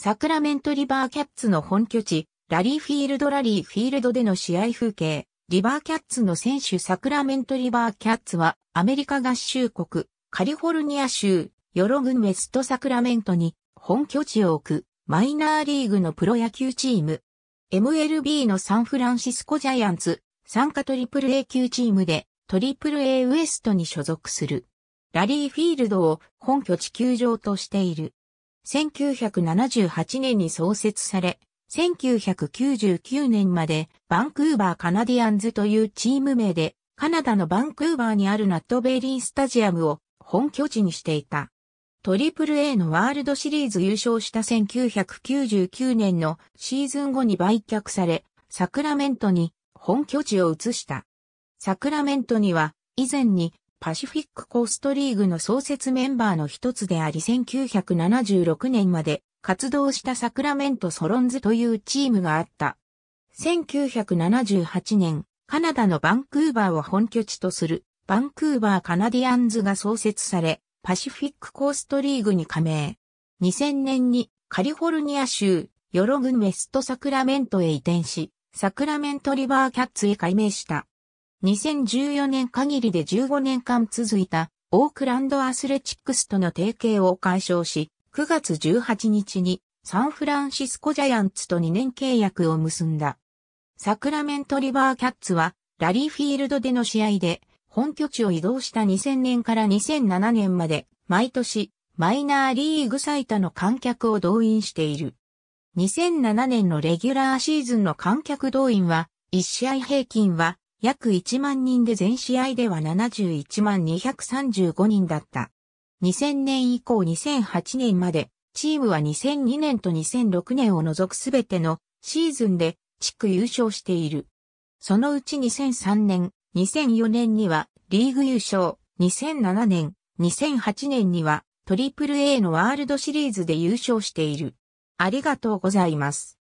サクラメントリバーキャッツの本拠地、ラリーフィールドラリーフィールドでの試合風景、リバーキャッツの選手サクラメントリバーキャッツはアメリカ合衆国、カリフォルニア州、ヨロ郡ウェストサクラメントに本拠地を置くマイナーリーグのプロ野球チーム、MLB のサンフランシスコジャイアンツ、参加トリプル A 級チームでトリプル A ウエストに所属する。ラリーフィールドを本拠地球場としている。1978年に創設され、1999年までバンクーバーカナディアンズというチーム名でカナダのバンクーバーにあるナットベイリンスタジアムを本拠地にしていた。トリプル A のワールドシリーズ優勝した1999年のシーズン後に売却され、サクラメントに本拠地を移した。サクラメントには以前にパシフィックコーストリーグの創設メンバーの一つであり1976年まで活動したサクラメントソロンズというチームがあった。1978年、カナダのバンクーバーを本拠地とするバンクーバーカナディアンズが創設され、パシフィックコーストリーグに加盟。2000年にカリフォルニア州、ヨロンウェストサクラメントへ移転し、サクラメントリバーキャッツへ改名した。2014年限りで15年間続いたオークランドアスレチックスとの提携を解消し、9月18日にサンフランシスコジャイアンツと2年契約を結んだ。サクラメントリバーキャッツはラリーフィールドでの試合で本拠地を移動した2000年から2007年まで毎年マイナーリーグ最多の観客を動員している。2007年のレギュラーシーズンの観客動員は1試合平均は約1万人で全試合では71万235人だった。2000年以降2008年まで、チームは2002年と2006年を除くすべてのシーズンで地区優勝している。そのうち2003年、2004年にはリーグ優勝、2007年、2008年には AAA のワールドシリーズで優勝している。ありがとうございます。